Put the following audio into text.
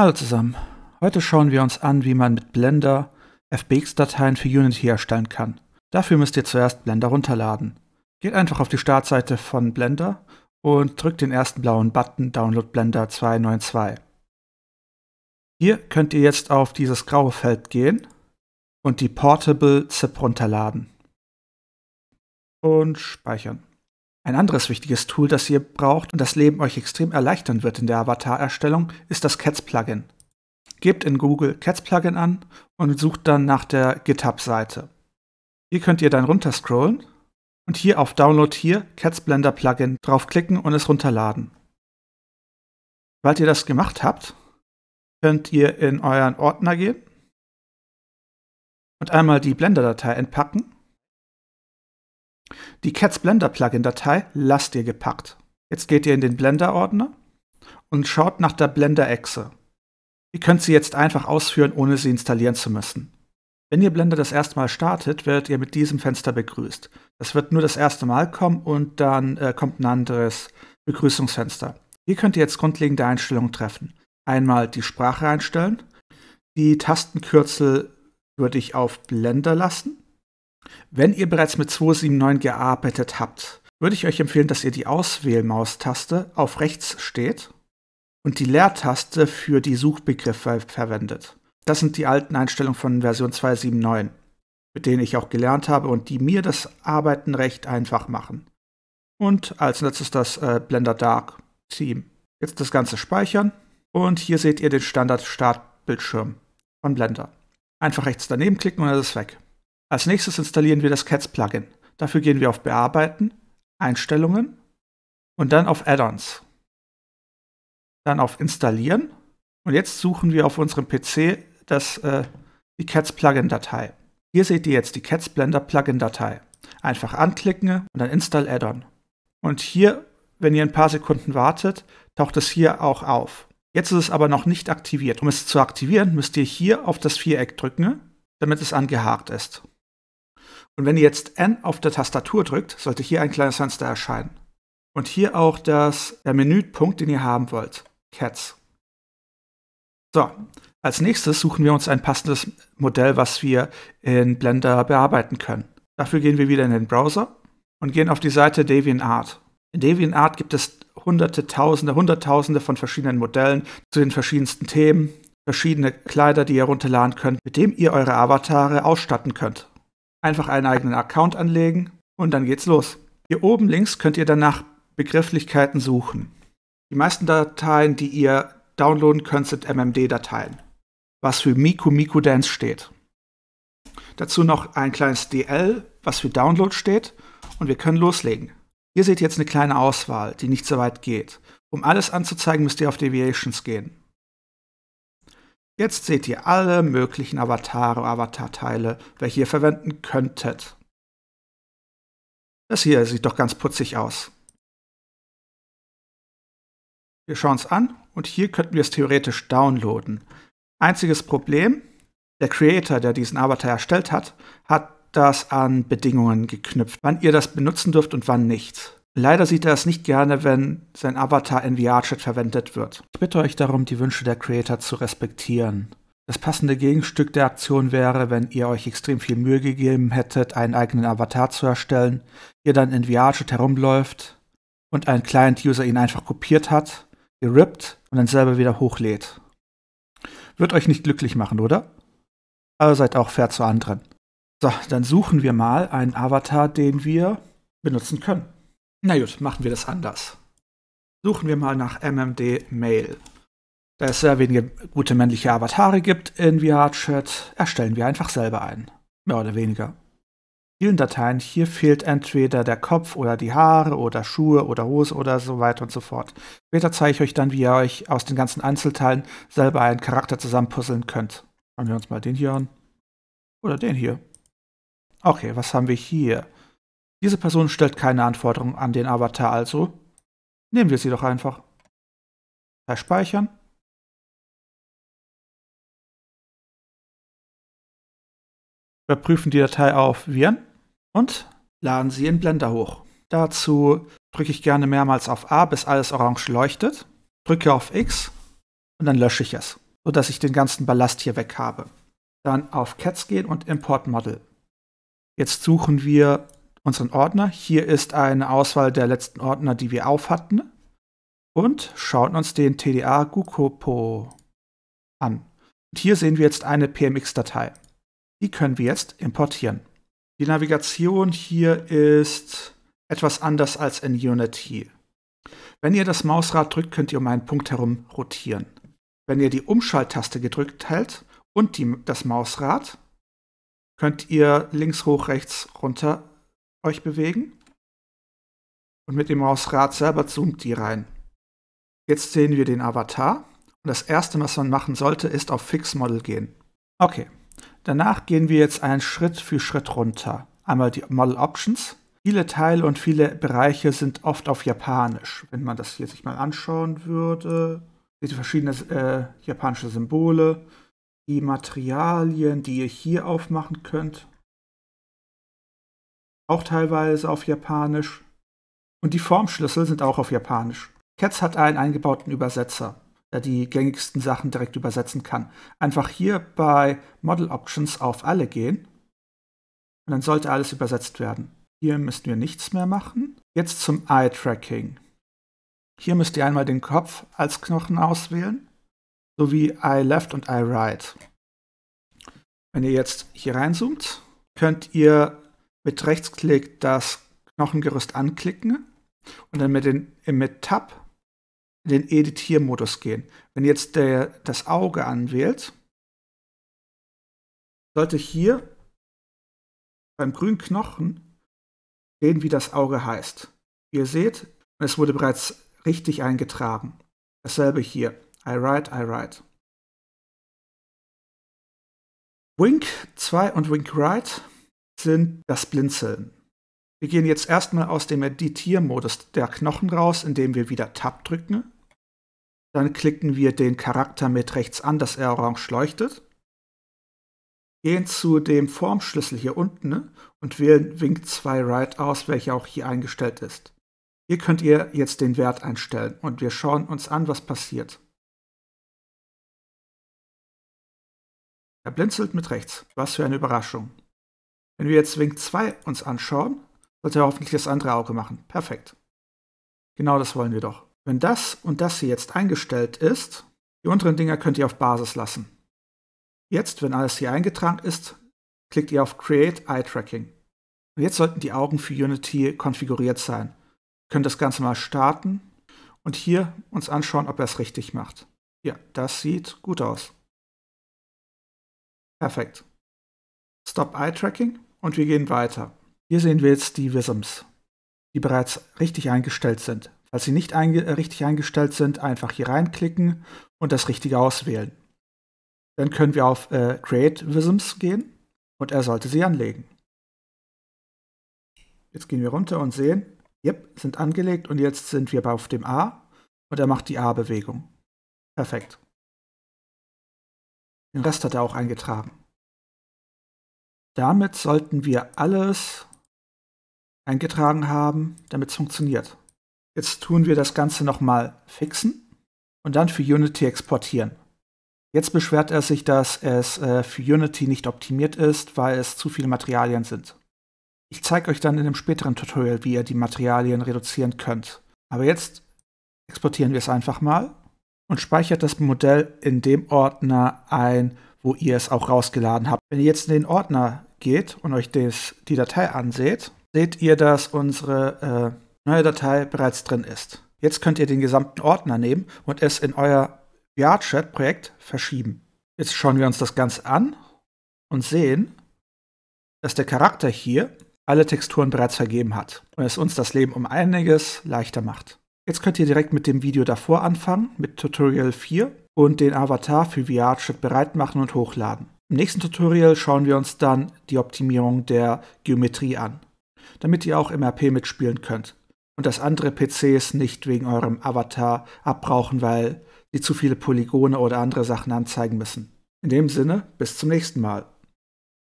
Hallo zusammen. Heute schauen wir uns an, wie man mit Blender FBX-Dateien für Unity erstellen kann. Dafür müsst ihr zuerst Blender runterladen. Geht einfach auf die Startseite von Blender und drückt den ersten blauen Button Download Blender 292. Hier könnt ihr jetzt auf dieses graue Feld gehen und die Portable ZIP runterladen und speichern. Ein anderes wichtiges Tool, das ihr braucht und das Leben euch extrem erleichtern wird in der Avatar-Erstellung, ist das Cats-Plugin. Gebt in Google Cats-Plugin an und sucht dann nach der GitHub-Seite. Hier könnt ihr dann runterscrollen und hier auf Download hier Cats Blender Plugin draufklicken und es runterladen. Sobald ihr das gemacht habt, könnt ihr in euren Ordner gehen und einmal die Blender-Datei entpacken die Cats Blender Plugin Datei lasst ihr gepackt. Jetzt geht ihr in den Blender Ordner und schaut nach der Blender Echse. Ihr könnt sie jetzt einfach ausführen, ohne sie installieren zu müssen. Wenn ihr Blender das erste Mal startet, werdet ihr mit diesem Fenster begrüßt. Das wird nur das erste Mal kommen und dann äh, kommt ein anderes Begrüßungsfenster. Hier könnt ihr jetzt grundlegende Einstellungen treffen. Einmal die Sprache einstellen, die Tastenkürzel würde ich auf Blender lassen wenn ihr bereits mit 279 gearbeitet habt, würde ich euch empfehlen, dass ihr die Auswählmaustaste auf rechts steht und die Leertaste für die Suchbegriffe verwendet. Das sind die alten Einstellungen von Version 279, mit denen ich auch gelernt habe und die mir das Arbeiten recht einfach machen. Und als letztes das äh, Blender Dark Theme. Jetzt das Ganze speichern und hier seht ihr den Standard Startbildschirm von Blender. Einfach rechts daneben klicken und dann ist es weg. Als nächstes installieren wir das Cats-Plugin. Dafür gehen wir auf Bearbeiten, Einstellungen und dann auf Add-ons. Dann auf Installieren und jetzt suchen wir auf unserem PC das, äh, die Cats-Plugin-Datei. Hier seht ihr jetzt die Cats Blender Plugin-Datei. Einfach anklicken und dann Install Add-on. Und hier, wenn ihr ein paar Sekunden wartet, taucht es hier auch auf. Jetzt ist es aber noch nicht aktiviert. Um es zu aktivieren, müsst ihr hier auf das Viereck drücken, damit es angehakt ist. Und wenn ihr jetzt N auf der Tastatur drückt, sollte hier ein kleines Fenster erscheinen. Und hier auch das, der Menüpunkt, den ihr haben wollt. Cats. So, als nächstes suchen wir uns ein passendes Modell, was wir in Blender bearbeiten können. Dafür gehen wir wieder in den Browser und gehen auf die Seite DeviantArt. In DeviantArt gibt es hunderte, tausende, hunderttausende von verschiedenen Modellen zu den verschiedensten Themen, verschiedene Kleider, die ihr runterladen könnt, mit dem ihr eure Avatare ausstatten könnt. Einfach einen eigenen Account anlegen und dann geht's los. Hier oben links könnt ihr danach Begrifflichkeiten suchen. Die meisten Dateien, die ihr downloaden könnt, sind MMD-Dateien, was für Miku Miku Dance steht. Dazu noch ein kleines DL, was für Download steht und wir können loslegen. Ihr seht jetzt eine kleine Auswahl, die nicht so weit geht. Um alles anzuzeigen, müsst ihr auf Deviations gehen. Jetzt seht ihr alle möglichen Avatare, Avatarteile, welche ihr verwenden könntet. Das hier sieht doch ganz putzig aus. Wir schauen es an und hier könnten wir es theoretisch downloaden. Einziges Problem, der Creator, der diesen Avatar erstellt hat, hat das an Bedingungen geknüpft, wann ihr das benutzen dürft und wann nicht. Leider sieht er es nicht gerne, wenn sein Avatar in VRChat verwendet wird. Ich bitte euch darum, die Wünsche der Creator zu respektieren. Das passende Gegenstück der Aktion wäre, wenn ihr euch extrem viel Mühe gegeben hättet, einen eigenen Avatar zu erstellen, ihr dann in VRChat herumläuft und ein Client-User ihn einfach kopiert hat, gerippt und dann selber wieder hochlädt. Wird euch nicht glücklich machen, oder? Aber also seid auch fair zu anderen. So, dann suchen wir mal einen Avatar, den wir benutzen können. Na gut, machen wir das anders. Suchen wir mal nach MMD Mail. Da es sehr wenige gute männliche Avatare gibt in VRChat, erstellen wir einfach selber einen. Mehr oder weniger. Vielen Dateien hier fehlt entweder der Kopf oder die Haare oder Schuhe oder Hose oder so weiter und so fort. Später zeige ich euch dann, wie ihr euch aus den ganzen Einzelteilen selber einen Charakter zusammenpuzzeln könnt. Schauen wir uns mal den hier an. Oder den hier. Okay, was haben wir hier? Diese Person stellt keine Anforderungen an den Avatar also. Nehmen wir sie doch einfach. Speichern. Überprüfen die Datei auf Viren und laden sie in Blender hoch. Dazu drücke ich gerne mehrmals auf A, bis alles orange leuchtet. Drücke auf X und dann lösche ich es, sodass ich den ganzen Ballast hier weg habe. Dann auf Cats gehen und Import Model. Jetzt suchen wir unseren Ordner. Hier ist eine Auswahl der letzten Ordner, die wir auf hatten. Und schauen uns den TDA Gukopo an. Und hier sehen wir jetzt eine PMX-Datei. Die können wir jetzt importieren. Die Navigation hier ist etwas anders als in Unity. Wenn ihr das Mausrad drückt, könnt ihr um einen Punkt herum rotieren. Wenn ihr die Umschalttaste gedrückt hält und die, das Mausrad, könnt ihr links, hoch, rechts, runter euch bewegen. Und mit dem Mausrad selber zoomt die rein. Jetzt sehen wir den Avatar. Und das erste, was man machen sollte, ist auf Fix Model gehen. Okay. Danach gehen wir jetzt einen Schritt für Schritt runter. Einmal die Model Options. Viele Teile und viele Bereiche sind oft auf Japanisch. Wenn man das hier sich mal anschauen würde, seht ihr verschiedene äh, japanische Symbole, die Materialien, die ihr hier aufmachen könnt auch teilweise auf Japanisch. Und die Formschlüssel sind auch auf Japanisch. Cats hat einen eingebauten Übersetzer, der die gängigsten Sachen direkt übersetzen kann. Einfach hier bei Model Options auf alle gehen und dann sollte alles übersetzt werden. Hier müssen wir nichts mehr machen. Jetzt zum Eye-Tracking. Hier müsst ihr einmal den Kopf als Knochen auswählen, sowie Eye Left und Eye Right. Wenn ihr jetzt hier reinzoomt, könnt ihr mit Rechtsklick das Knochengerüst anklicken und dann mit, den, mit Tab in den Editiermodus gehen. Wenn jetzt der, das Auge anwählt, sollte hier beim grünen Knochen sehen, wie das Auge heißt. Wie ihr seht, es wurde bereits richtig eingetragen. Dasselbe hier. I write, I write. Wink 2 und Wink Write sind das Blinzeln. Wir gehen jetzt erstmal aus dem Editiermodus der Knochen raus, indem wir wieder Tab drücken. Dann klicken wir den Charakter mit rechts an, dass er orange leuchtet. Gehen zu dem Formschlüssel hier unten ne, und wählen Wink 2 Right aus, welcher auch hier eingestellt ist. Hier könnt ihr jetzt den Wert einstellen und wir schauen uns an, was passiert. Er blinzelt mit rechts. Was für eine Überraschung. Wenn wir jetzt Wing 2 uns anschauen, sollte er hoffentlich das andere Auge machen. Perfekt. Genau das wollen wir doch. Wenn das und das hier jetzt eingestellt ist, die unteren Dinger könnt ihr auf Basis lassen. Jetzt, wenn alles hier eingetragen ist, klickt ihr auf Create Eye Tracking. Und jetzt sollten die Augen für Unity konfiguriert sein. Wir können das Ganze mal starten und hier uns anschauen, ob er es richtig macht. Ja, das sieht gut aus. Perfekt. Stop Eye Tracking und wir gehen weiter. Hier sehen wir jetzt die Visms, die bereits richtig eingestellt sind. Falls sie nicht einge äh, richtig eingestellt sind, einfach hier reinklicken und das Richtige auswählen. Dann können wir auf äh, Create Visms gehen und er sollte sie anlegen. Jetzt gehen wir runter und sehen, yep, sind angelegt und jetzt sind wir auf dem A und er macht die A-Bewegung. Perfekt. Den Rest hat er auch eingetragen. Damit sollten wir alles eingetragen haben, damit es funktioniert. Jetzt tun wir das Ganze nochmal fixen und dann für Unity exportieren. Jetzt beschwert er sich, dass es äh, für Unity nicht optimiert ist, weil es zu viele Materialien sind. Ich zeige euch dann in einem späteren Tutorial, wie ihr die Materialien reduzieren könnt. Aber jetzt exportieren wir es einfach mal und speichert das Modell in dem Ordner ein, wo ihr es auch rausgeladen habt. Wenn ihr jetzt in den Ordner geht und euch des, die Datei anseht, seht ihr, dass unsere äh, neue Datei bereits drin ist. Jetzt könnt ihr den gesamten Ordner nehmen und es in euer VRChat-Projekt verschieben. Jetzt schauen wir uns das Ganze an und sehen, dass der Charakter hier alle Texturen bereits vergeben hat und es uns das Leben um einiges leichter macht. Jetzt könnt ihr direkt mit dem Video davor anfangen, mit Tutorial 4 und den Avatar für VRChat bereit machen und hochladen. Im nächsten Tutorial schauen wir uns dann die Optimierung der Geometrie an, damit ihr auch MRP mitspielen könnt und dass andere PCs nicht wegen eurem Avatar abbrauchen, weil sie zu viele Polygone oder andere Sachen anzeigen müssen. In dem Sinne, bis zum nächsten Mal.